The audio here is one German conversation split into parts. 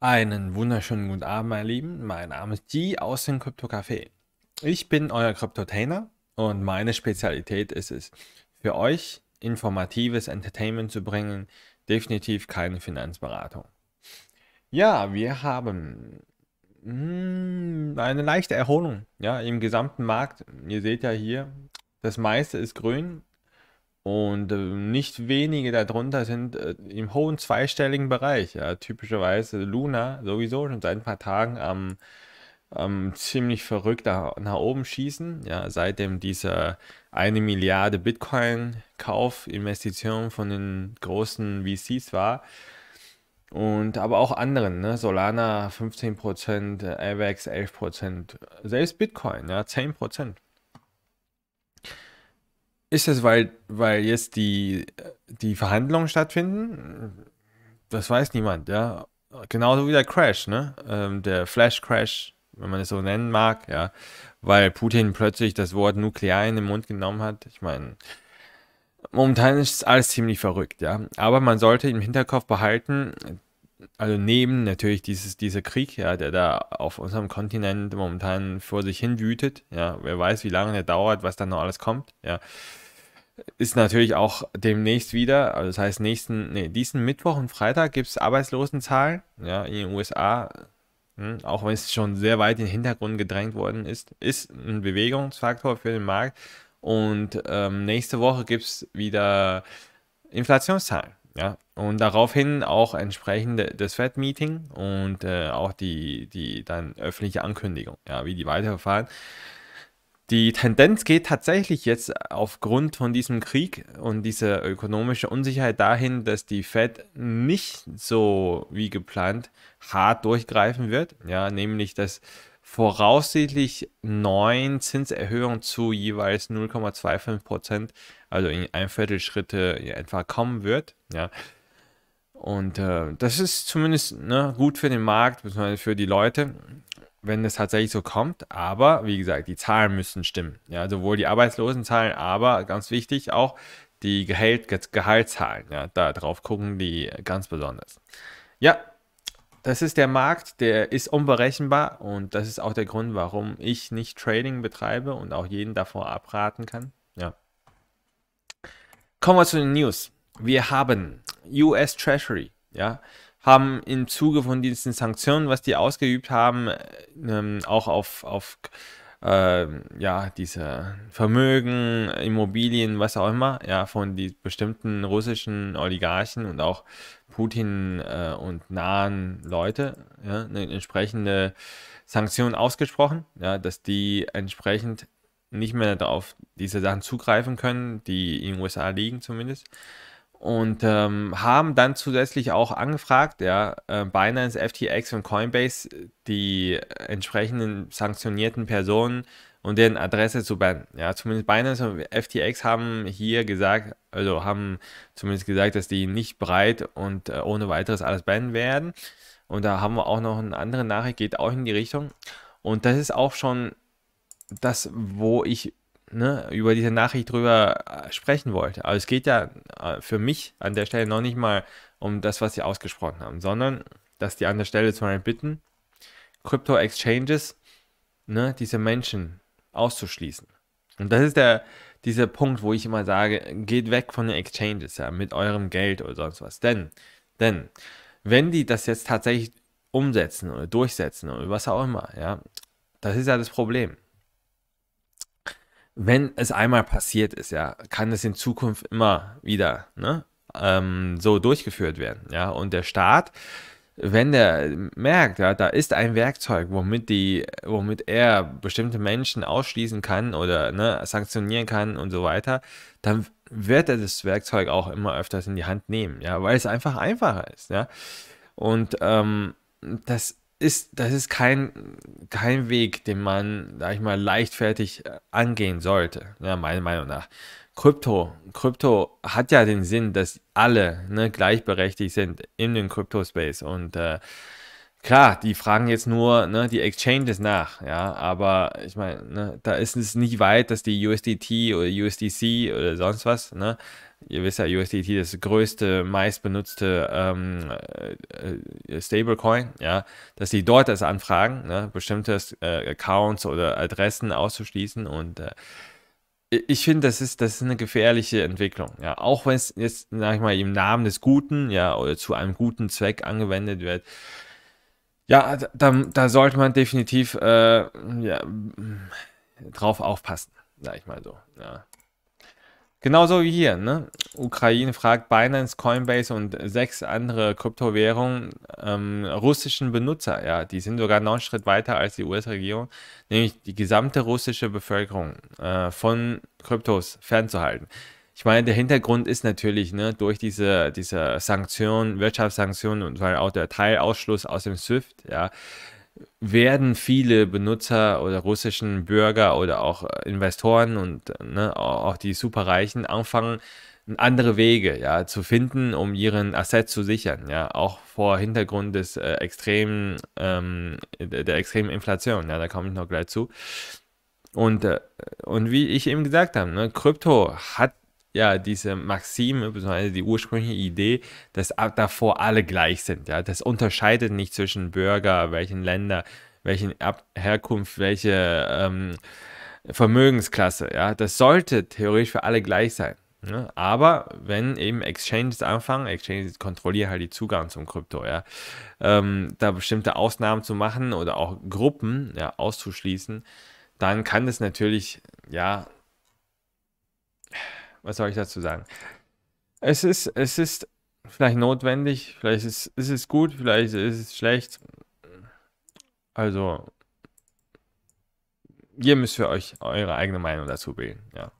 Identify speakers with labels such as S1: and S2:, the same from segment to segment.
S1: Einen wunderschönen guten Abend, meine Lieben. Mein Name ist G aus dem Krypto-Café. Ich bin euer Kryptotainer und meine Spezialität ist es, für euch informatives Entertainment zu bringen. Definitiv keine Finanzberatung. Ja, wir haben hm, eine leichte Erholung ja, im gesamten Markt. Ihr seht ja hier, das meiste ist grün, und äh, nicht wenige darunter sind äh, im hohen zweistelligen Bereich. Ja. Typischerweise Luna sowieso schon seit ein paar Tagen am, am ziemlich verrückt nach, nach, oben schießen. Ja. Seitdem dieser eine Milliarde Bitcoin-Kauf-Investition von den großen VCs war. Und aber auch anderen, ne? Solana 15%, AVAX 11%, selbst Bitcoin, ja, 10%. Ist das, weil, weil jetzt die, die Verhandlungen stattfinden? Das weiß niemand, ja. Genauso wie der Crash, ne? Ähm, der Flash-Crash, wenn man es so nennen mag, ja. Weil Putin plötzlich das Wort nuklear in den Mund genommen hat. Ich meine, momentan ist alles ziemlich verrückt, ja. Aber man sollte im Hinterkopf behalten, also neben natürlich dieses, dieser Krieg, ja, der da auf unserem Kontinent momentan vor sich hin wütet, ja, wer weiß, wie lange der dauert, was dann noch alles kommt, ja ist natürlich auch demnächst wieder, also das heißt nächsten, nee, diesen Mittwoch und Freitag gibt es Arbeitslosenzahlen ja, in den USA, hm, auch wenn es schon sehr weit in den Hintergrund gedrängt worden ist, ist ein Bewegungsfaktor für den Markt. Und ähm, nächste Woche gibt es wieder Inflationszahlen. Ja, und daraufhin auch entsprechend das Fed-Meeting und äh, auch die, die dann öffentliche Ankündigung, ja, wie die weiterverfahren. Die Tendenz geht tatsächlich jetzt aufgrund von diesem Krieg und dieser ökonomischen Unsicherheit dahin, dass die Fed nicht so wie geplant hart durchgreifen wird. Ja, nämlich dass voraussichtlich neun Zinserhöhungen zu jeweils 0,25 Prozent, also in ein Viertelschritte etwa kommen wird. Ja. Und äh, das ist zumindest ne, gut für den Markt, beziehungsweise für die Leute wenn es tatsächlich so kommt. Aber wie gesagt, die Zahlen müssen stimmen. Ja, sowohl die Arbeitslosenzahlen, aber ganz wichtig auch die Gehalt, Ge Gehaltszahlen. Ja, da drauf gucken die ganz besonders. Ja, das ist der Markt, der ist unberechenbar und das ist auch der Grund, warum ich nicht Trading betreibe und auch jeden davor abraten kann. Ja. Kommen wir zu den News. Wir haben US Treasury. Ja, haben im Zuge von diesen Sanktionen, was die ausgeübt haben, äh, ähm, auch auf, auf äh, ja, diese Vermögen, Immobilien, was auch immer, ja, von die bestimmten russischen Oligarchen und auch Putin äh, und nahen Leute ja, eine entsprechende Sanktion ausgesprochen, ja, dass die entsprechend nicht mehr auf diese Sachen zugreifen können, die in den USA liegen zumindest und ähm, haben dann zusätzlich auch angefragt, ja, äh, Binance, FTX und Coinbase die entsprechenden sanktionierten Personen und deren Adresse zu bannen. Ja, zumindest Binance und FTX haben hier gesagt, also haben zumindest gesagt, dass die nicht breit und äh, ohne weiteres alles bannen werden. Und da haben wir auch noch eine andere Nachricht, geht auch in die Richtung. Und das ist auch schon das, wo ich ne, über diese Nachricht drüber äh, sprechen wollte. Aber es geht ja äh, für mich an der Stelle noch nicht mal um das, was sie ausgesprochen haben, sondern dass die an der Stelle zum Beispiel bitten, Crypto-Exchanges, ne, diese Menschen auszuschließen. Und das ist der, dieser Punkt, wo ich immer sage, geht weg von den Exchanges, ja, mit eurem Geld oder sonst was. Denn, denn, wenn die das jetzt tatsächlich umsetzen oder durchsetzen oder was auch immer, ja, das ist ja das Problem wenn es einmal passiert ist, ja, kann es in Zukunft immer wieder ne, ähm, so durchgeführt werden. Ja? Und der Staat, wenn der merkt, ja, da ist ein Werkzeug, womit, die, womit er bestimmte Menschen ausschließen kann oder ne, sanktionieren kann und so weiter, dann wird er das Werkzeug auch immer öfters in die Hand nehmen, ja, weil es einfach einfacher ist, ja. Und ähm, das ist, das ist kein, kein Weg, den man, sag ich mal, leichtfertig äh, angehen sollte, ja, ne, meiner Meinung nach. Krypto, Krypto hat ja den Sinn, dass alle ne, gleichberechtigt sind in den Krypto-Space und äh, Klar, die fragen jetzt nur ne, die Exchanges nach, ja, aber ich meine, ne, da ist es nicht weit, dass die USDT oder USDC oder sonst was, ne, ihr wisst ja, USDT ist das größte, meistbenutzte ähm, äh, äh, Stablecoin, ja, dass die dort das anfragen, ne, bestimmte äh, Accounts oder Adressen auszuschließen und äh, ich finde, das ist, das ist eine gefährliche Entwicklung. Ja, auch wenn es jetzt, sag ich mal, im Namen des Guten, ja, oder zu einem guten Zweck angewendet wird, ja, da, da sollte man definitiv äh, ja, drauf aufpassen, sag ich mal so. Ja. Genauso wie hier, ne? Ukraine fragt Binance, Coinbase und sechs andere Kryptowährungen ähm, russischen Benutzer. Ja, die sind sogar noch einen Schritt weiter als die US-Regierung, nämlich die gesamte russische Bevölkerung äh, von Kryptos fernzuhalten. Ich meine, der Hintergrund ist natürlich, ne, durch diese, diese Sanktionen, Wirtschaftssanktionen und auch der Teilausschluss aus dem SWIFT, ja, werden viele Benutzer oder russischen Bürger oder auch äh, Investoren und ne, auch die Superreichen anfangen, andere Wege ja, zu finden, um ihren Asset zu sichern, ja, auch vor Hintergrund des äh, extremen, ähm, der extremen Inflation, ja, da komme ich noch gleich zu. Und, äh, und wie ich eben gesagt habe, ne, Krypto hat ja, diese Maxime, beziehungsweise die ursprüngliche Idee, dass ab davor alle gleich sind. Ja? Das unterscheidet nicht zwischen Bürger, welchen Länder, welchen ab Herkunft, welche ähm, Vermögensklasse. Ja? Das sollte theoretisch für alle gleich sein. Ne? Aber wenn eben Exchanges anfangen, Exchanges kontrollieren halt die Zugang zum Krypto, ja, ähm, da bestimmte Ausnahmen zu machen oder auch Gruppen ja, auszuschließen, dann kann das natürlich, ja, was soll ich dazu sagen? Es ist, es ist vielleicht notwendig, vielleicht ist, ist es gut, vielleicht ist es schlecht. Also, ihr müsst für euch eure eigene Meinung dazu bilden, ja.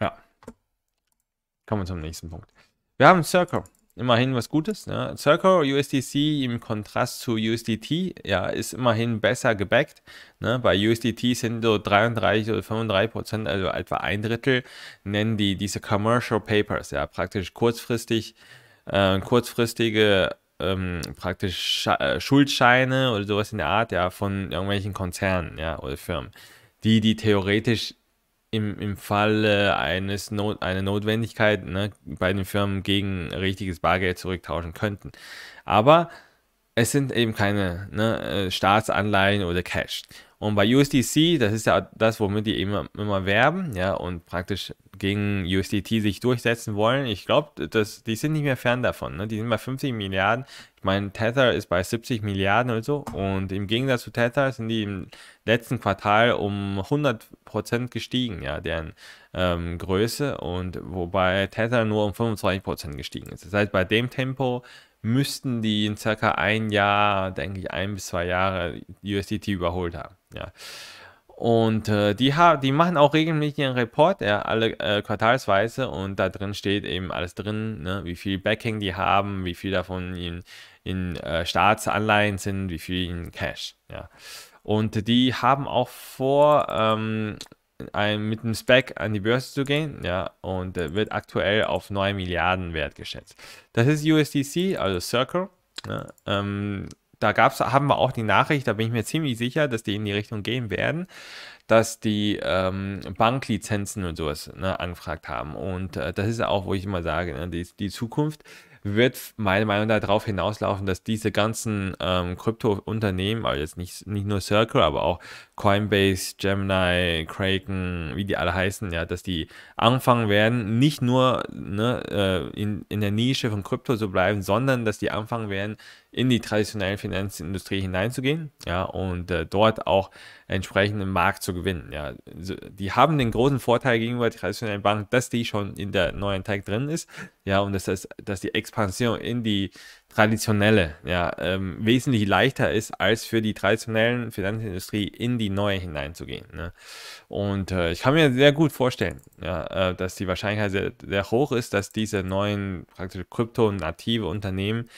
S1: Ja. Kommen wir zum nächsten Punkt. Wir haben Circle immerhin was Gutes. Ne? Circle USDC im Kontrast zu USDT ja, ist immerhin besser gebackt. Ne? Bei USDT sind so 33 oder 35 Prozent, also etwa ein Drittel, nennen die diese Commercial Papers, ja, praktisch kurzfristig, äh, kurzfristige ähm, praktisch Sch äh, Schuldscheine oder sowas in der Art, ja, von irgendwelchen Konzernen, ja, oder Firmen, die die theoretisch im, im Fall eines Not, einer Notwendigkeit ne, bei den Firmen gegen richtiges Bargeld zurücktauschen könnten. Aber es sind eben keine ne, äh, Staatsanleihen oder Cash. Und bei USDC, das ist ja das, womit die eben immer werben, ja, und praktisch gegen USDT sich durchsetzen wollen. Ich glaube, die sind nicht mehr fern davon. Ne? Die sind bei 50 Milliarden. Ich meine, Tether ist bei 70 Milliarden oder so. Und im Gegensatz zu Tether sind die im letzten Quartal um 100% gestiegen, ja, deren ähm, Größe. Und wobei Tether nur um 25% gestiegen ist. Das heißt, bei dem Tempo müssten die in circa ein Jahr, denke ich, ein bis zwei Jahre USDT überholt haben. Ja. Und äh, die, haben, die machen auch regelmäßig einen Report, ja, alle äh, quartalsweise. Und da drin steht eben alles drin, ne, wie viel Backing die haben, wie viel davon in, in äh, Staatsanleihen sind, wie viel in Cash. Ja. Und die haben auch vor, ähm, ein, mit dem Spec an die Börse zu gehen, ja, und äh, wird aktuell auf 9 Milliarden wertgeschätzt. Das ist USDC, also Circle. Ja, ne, ähm, da gab's, haben wir auch die Nachricht, da bin ich mir ziemlich sicher, dass die in die Richtung gehen werden, dass die ähm, Banklizenzen und sowas ne, angefragt haben. Und äh, das ist auch, wo ich immer sage, ne, die, die Zukunft wird meiner Meinung nach darauf hinauslaufen, dass diese ganzen ähm, Krypto-Unternehmen, also jetzt nicht, nicht nur Circle, aber auch Coinbase, Gemini, Kraken, wie die alle heißen, ja, dass die anfangen werden, nicht nur ne, äh, in, in der Nische von Krypto zu bleiben, sondern dass die anfangen werden, in die traditionelle Finanzindustrie hineinzugehen, ja, und äh, dort auch entsprechend im Markt zu gewinnen, ja. Die haben den großen Vorteil gegenüber der traditionellen Bank, dass die schon in der neuen Tech drin ist, ja, und dass, das, dass die Expansion in die traditionelle ja, ähm, wesentlich leichter ist, als für die traditionellen Finanzindustrie in die neue hineinzugehen. Ne? Und äh, ich kann mir sehr gut vorstellen, ja, äh, dass die Wahrscheinlichkeit sehr, sehr, hoch ist, dass diese neuen praktisch krypto-native Unternehmen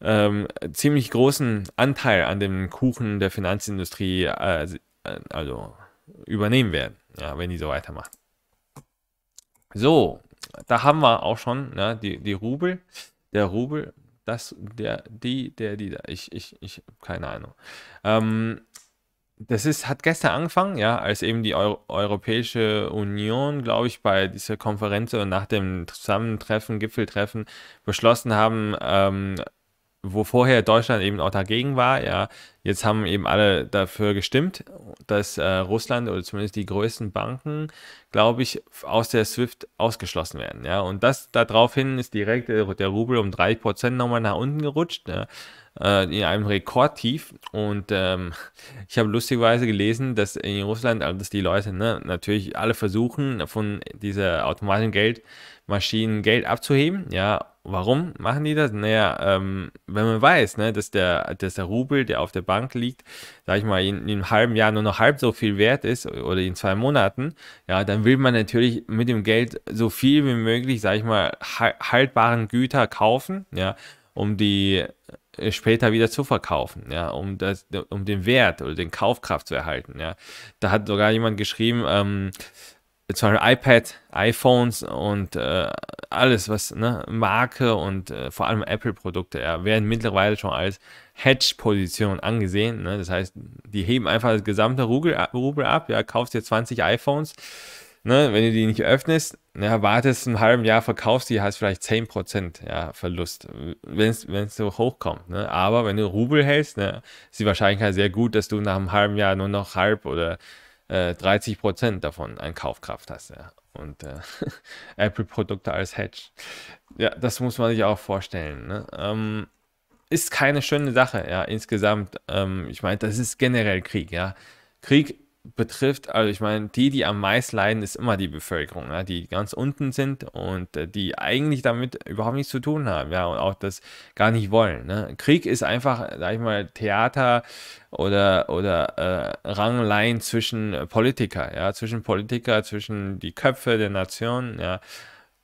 S1: ähm, ziemlich großen Anteil an dem Kuchen der Finanzindustrie äh, äh also übernehmen werden, ja, wenn die so weitermachen. So, da haben wir auch schon ne, die, die Rubel. Der Rubel, das, der, die, der, die, da. Ich, ich, ich, keine Ahnung. Ähm, das ist, hat gestern angefangen, ja, als eben die Euro Europäische Union, glaube ich, bei dieser Konferenz und nach dem Zusammentreffen, Gipfeltreffen beschlossen haben, ähm, wo vorher Deutschland eben auch dagegen war, ja, jetzt haben eben alle dafür gestimmt, dass äh, Russland oder zumindest die größten Banken, glaube ich, aus der SWIFT ausgeschlossen werden, ja, und das daraufhin ist direkt der, äh, der Rubel um 3% nochmal nach unten gerutscht, ja? Äh, in einem Rekordtief. Und ähm, ich habe lustigerweise gelesen, dass in Russland, also dass die Leute ne, natürlich alle versuchen, von dieser automatischen Geldmaschine Geld abzuheben. Ja, warum machen die das? Naja, ähm, wenn man weiß, ne, dass, der, dass der Rubel, der auf der Bank liegt, sag ich mal, in, in, einem halben Jahr nur noch halb so viel wert ist oder in zwei Monaten, ja, dann will man natürlich mit dem Geld so viel wie möglich, sag ich mal, haltbaren Güter kaufen, ja, um die äh, später wieder zu verkaufen, ja, um, das, um den Wert oder den Kaufkraft zu erhalten. Ja. Da hat sogar jemand geschrieben, ähm, zum Beispiel iPad, iPhones und äh, alles, was ne, Marke und äh, vor allem Apple-Produkte ja, werden mittlerweile schon als Hedge-Position angesehen. Ne? Das heißt, die heben einfach das gesamte Rubel, ab. Ja, kaufst dir 20 iPhones, ne, wenn du die nicht öffnest, ja, ne, wartest ein halben Jahr, verkaufst die, hast vielleicht 10% ja, Verlust, wenn es so hochkommt. Ne? Aber wenn du Rubel hältst, ne, ist die Wahrscheinlichkeit sehr gut, dass du nach einem halben Jahr nur noch halb oder äh, 30% davon an Kaufkraft hast. Ja? Und äh, Apple-Produkte als Hedge. Ja, das muss man sich auch vorstellen. Ne? Ähm, ist keine schöne Sache, ja, insgesamt. Ähm, ich meine, das ist generell Krieg, ja. Krieg betrifft, also ich meine, die, die am meisten leiden, ist immer die Bevölkerung, ne? die ganz unten sind und äh, die eigentlich damit überhaupt nichts zu tun haben, ja, und auch das gar nicht wollen. Ne? Krieg ist einfach, sag ich mal, Theater oder, oder äh, Rangleihen zwischen Politiker, ja, zwischen Politiker, zwischen die Köpfe der Nation, ja,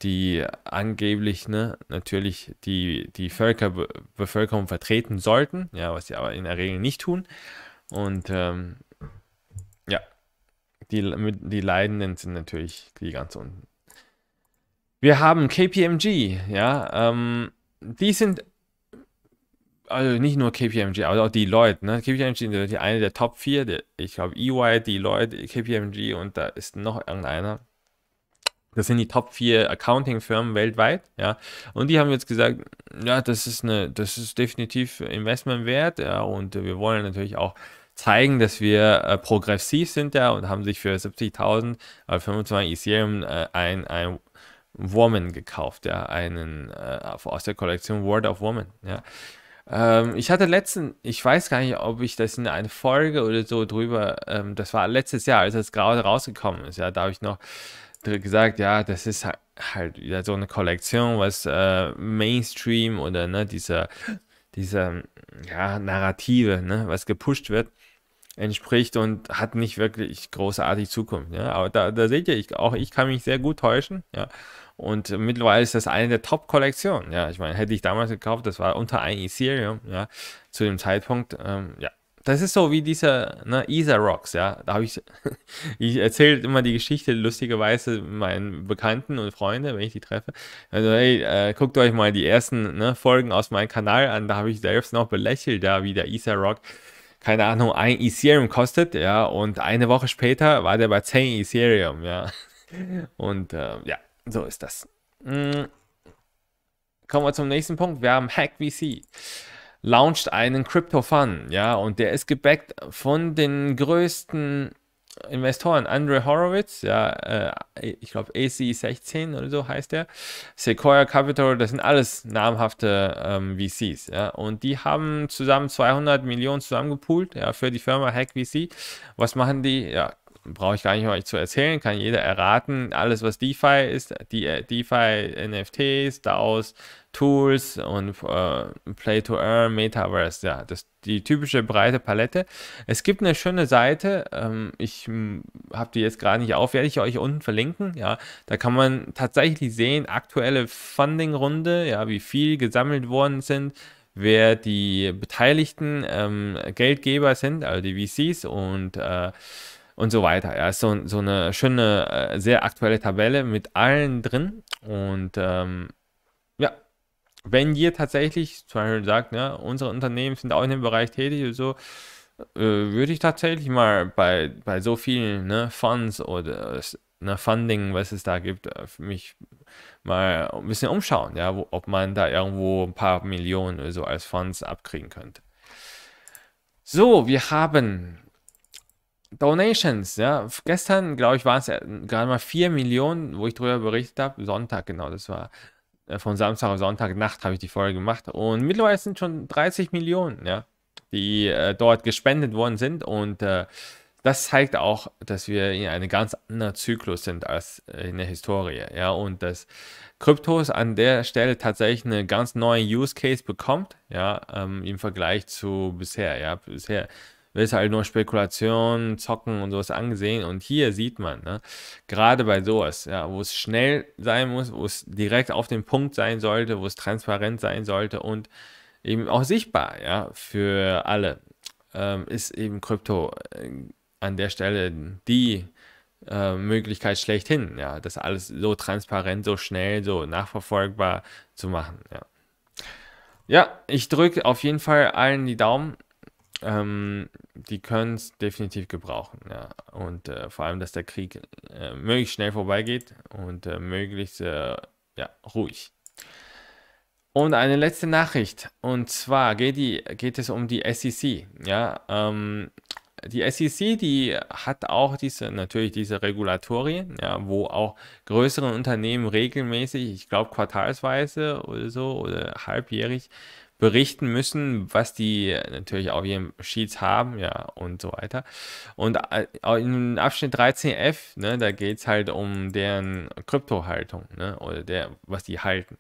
S1: die angeblich ne, natürlich die, die Völkerbe Bevölkerung vertreten sollten, ja, was sie aber in der Regel nicht tun. Und ähm, die, die Leidenden sind natürlich die ganz unten. Wir haben KPMG, ja. Ähm, die sind, also nicht nur KPMG, aber auch ne? die Leute, ne? KPMG ist eine der Top 4, der, ich glaube EY, die Leute, KPMG und da ist noch irgendeiner. Das sind die Top 4 Accounting-Firmen weltweit, ja. Und die haben jetzt gesagt, ja, das ist eine, das ist definitiv Investment wert, ja, und wir wollen natürlich auch zeigen, dass wir äh, progressiv sind da und haben sich für 70.000, äh, 25 Ethereum äh, ein, ein Woman gekauft, ja, einen äh, aus der Kollektion World of Woman, ja. Ähm, ich hatte letzten, ich weiß gar nicht, ob ich das in einer Folge oder so drüber, ähm, das war letztes Jahr, als das gerade rausgekommen ist, ja, da habe ich noch gesagt, ja, das ist halt, halt wieder so eine Kollektion, was äh, Mainstream oder ne, dieser, dieser ja, Narrative, ne, was gepusht wird entspricht und hat nicht wirklich großartig Zukunft. Ja? Aber da, da seht ihr, ich, auch ich kann mich sehr gut täuschen. Ja? Und mittlerweile ist das eine der Top-Kollektionen. Ja, ich meine, hätte ich damals gekauft, das war unter ein Ethereum, ja, zu dem Zeitpunkt, ähm, ja. Das ist so wie dieser ne, Ether Rocks, ja. Da habe ich, ich erzähle immer die Geschichte lustigerweise meinen Bekannten und Freunden, wenn ich die treffe. Also, hey, äh, guckt euch mal die ersten ne, Folgen aus meinem Kanal an, da habe ich selbst noch belächelt, ja, wie der Ether Rock keine Ahnung, ein Ethereum kostet, ja, und eine Woche später war der bei 10 Ethereum, ja. Und äh, ja, so ist das. Hm. Kommen wir zum nächsten Punkt. Wir haben HackVC launched einen Crypto Fund, ja, und der ist gebackt von den größten Investoren, Andre Horowitz, ja, äh, ich glaube AC16 oder so heißt der, Sequoia Capital, das sind alles namhafte ähm, VCs, ja, und die haben zusammen 200 Millionen zusammengepoolt, ja, für die Firma Hack VC. Was machen die? Ja, brauche ich gar nicht euch zu erzählen, kann jeder erraten. Alles, was DeFi ist, die äh, DeFi, NFTs, DAOs, Tools und äh, Play to Earn, Metaverse, ja, das die typische breite Palette. Es gibt eine schöne Seite, ähm, ich hm, habe die jetzt gerade nicht auf, werde ich euch unten verlinken, ja, da kann man tatsächlich sehen, aktuelle Funding-Runde, ja, wie viel gesammelt worden sind, wer die beteiligten ähm, Geldgeber sind, also die VCs und äh, und so weiter. Ja, ist so, so eine schöne, äh, sehr aktuelle Tabelle mit allen drin. Und ähm, ja, wenn ihr tatsächlich zum Beispiel sagt, ne, unsere Unternehmen sind auch in dem Bereich tätig und so, äh, würde ich tatsächlich mal bei, bei so vielen ne, Funds oder ne, Funding, was es da gibt, äh, mich mal ein bisschen umschauen, ja, wo, ob man da irgendwo ein paar Millionen oder so als Funds abkriegen könnte. So, wir haben Donations, ja. Gestern, glaube ich, waren es hm, gerade mal 4 Millionen, wo ich darüber berichtet habe. Sonntag, genau, das war äh, von Samstag auf Sonntag Nacht habe ich die Folge gemacht. Und mittlerweile sind schon 30 Millionen, ja, die äh, dort gespendet worden sind. Und äh, das zeigt auch, dass wir in einem ganz anderen Zyklus sind als äh, in der Historie, ja. Und dass Kryptos an der Stelle tatsächlich einen ganz neuen Use Case bekommt, ja, ähm, im Vergleich zu bisher, ja. Bisher wird halt nur Spekulationen, Zocken und sowas angesehen. Und hier sieht man, ne, gerade bei sowas, ja, wo es schnell sein muss, wo es direkt auf den Punkt sein sollte, wo es transparent sein sollte und eben auch sichtbar, ja, für alle, ähm, ist eben Krypto äh, an der Stelle die äh, Möglichkeit schlechthin, ja, das alles so transparent, so schnell, so nachverfolgbar zu machen, ja. Ja, ich drücke auf jeden Fall allen die Daumen ähm, die können es definitiv gebrauchen. Ja. Und äh, vor allem, dass der Krieg äh, möglichst schnell vorbeigeht und äh, möglichst äh, ja, ruhig. Und eine letzte Nachricht. Und zwar geht, die, geht es um die SEC. Ja, ähm, die SEC, die hat auch diese, natürlich diese Regulatorien, ja, wo auch größere Unternehmen regelmäßig, ich glaube quartalsweise oder so oder halbjährig, berichten müssen, was die äh, natürlich auf ihren Sheets haben, ja, und so weiter. Und äh, in Abschnitt 13f, ne, da geht es halt um deren Kryptohaltung, ne, oder der, was die halten.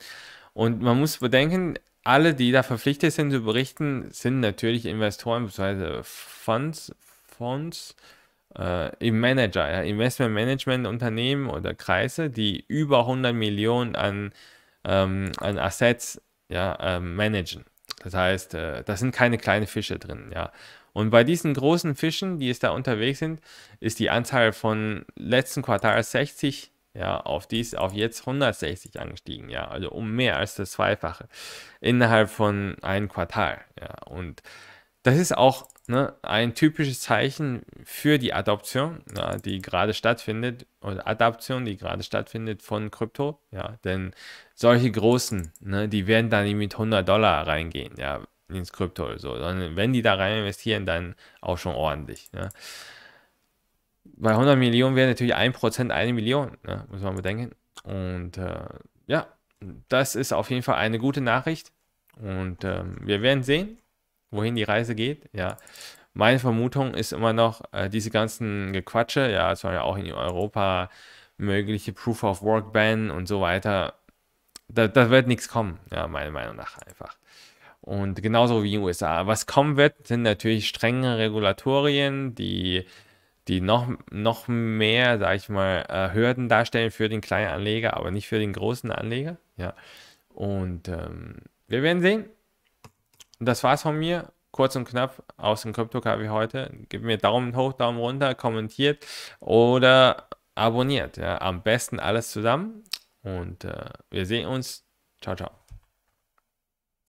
S1: Und man muss bedenken, alle, die da verpflichtet sind zu berichten, sind natürlich Investoren bzw. Funds, Fonds, äh, im Manager, ja, Investment Management Unternehmen oder Kreise, die über 100 Millionen an, ähm, an Assets ja, äh, managen. Das heißt, äh, da sind keine kleinen Fische drin, ja. Und bei diesen großen Fischen, die es da unterwegs sind, ist die Anzahl von letzten Quartal 60 ja, auf, dies, auf jetzt 160 angestiegen, ja, also um mehr als das Zweifache innerhalb von einem Quartal, ja, und das ist auch ne, ein typisches Zeichen für die Adoption, ja, die gerade stattfindet, oder Adaption, die gerade stattfindet von Krypto. Ja, denn solche Großen, ne, die werden da nicht mit 100 Dollar reingehen, ja, ins Krypto oder so, sondern wenn die da rein investieren, dann auch schon ordentlich. Ne. Bei 100 Millionen wäre natürlich 1% eine Million, ne, muss man bedenken. Und äh, ja, das ist auf jeden Fall eine gute Nachricht. Und ähm, wir werden sehen, wohin die Reise geht, ja. Meine Vermutung ist immer noch, äh, diese ganzen Gequatsche, ja, es war ja auch in Europa mögliche Proof of Work Ban und so weiter, da, da wird nichts kommen, ja, meiner Meinung nach einfach. Und genauso wie in den USA. Was kommen wird, sind natürlich strenge Regulatorien, die, die noch, noch mehr, sage ich mal, äh, Hürden darstellen für den kleinen Anleger, aber nicht für den großen Anleger. Ja. Und ähm, wir werden sehen. Und das war's von mir. Kurz und knapp aus dem Krypto-KW heute. Gebt mir Daumen hoch, Daumen runter, kommentiert oder abonniert. Ja. Am besten alles zusammen. Und äh, wir sehen uns. Ciao, ciao.